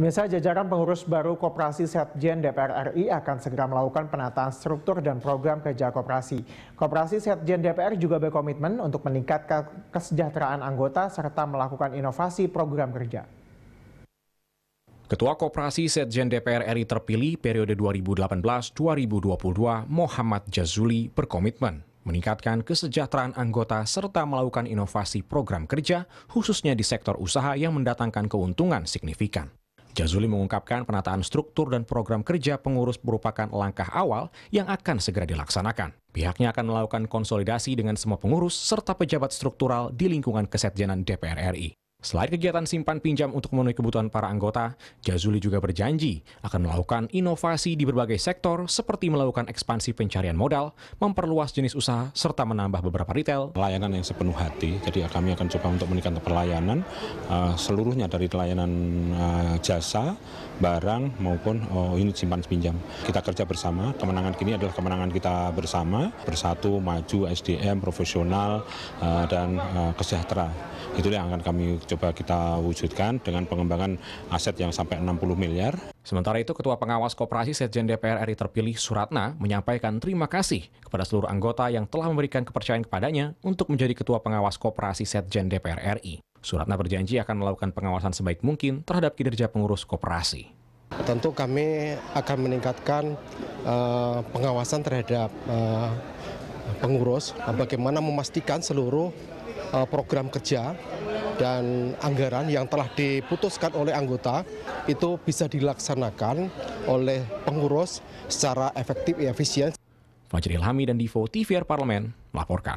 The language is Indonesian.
Pemirsa jajaran pengurus baru Koperasi Setjen DPR RI akan segera melakukan penataan struktur dan program kerja koperasi. Koperasi Setjen DPR juga berkomitmen untuk meningkatkan kesejahteraan anggota serta melakukan inovasi program kerja. Ketua Koperasi Setjen DPR RI terpilih periode 2018-2022 Muhammad Jazuli berkomitmen meningkatkan kesejahteraan anggota serta melakukan inovasi program kerja khususnya di sektor usaha yang mendatangkan keuntungan signifikan. Jazuli mengungkapkan penataan struktur dan program kerja pengurus merupakan langkah awal yang akan segera dilaksanakan. Pihaknya akan melakukan konsolidasi dengan semua pengurus serta pejabat struktural di lingkungan Kesetjenan DPR RI. Selain kegiatan simpan pinjam untuk memenuhi kebutuhan para anggota, Jazuli juga berjanji akan melakukan inovasi di berbagai sektor seperti melakukan ekspansi pencarian modal, memperluas jenis usaha, serta menambah beberapa retail. Pelayanan yang sepenuh hati, jadi ya, kami akan coba untuk meningkatkan pelayanan uh, eh, seluruhnya dari pelayanan uh, eh, jasa, barang, maupun uh, unit simpan pinjam. Kita kerja bersama, kemenangan kini adalah kemenangan kita bersama, bersatu, maju, SDM, profesional, uh, dan uh, kesejahtera. Itulah yang akan kami coba kita wujudkan dengan pengembangan aset yang sampai 60 miliar. Sementara itu, Ketua Pengawas Koperasi Sekjen DPR RI terpilih Suratna menyampaikan terima kasih kepada seluruh anggota yang telah memberikan kepercayaan kepadanya untuk menjadi Ketua Pengawas Koperasi Sekjen DPR RI. Suratna berjanji akan melakukan pengawasan sebaik mungkin terhadap kinerja pengurus koperasi. Tentu kami akan meningkatkan uh, pengawasan terhadap uh, pengurus, bagaimana memastikan seluruh uh, program kerja dan anggaran yang telah diputuskan oleh anggota itu bisa dilaksanakan oleh pengurus secara efektif efisien. Fajri Ilhami dan Divo TVR Parlemen melaporkan.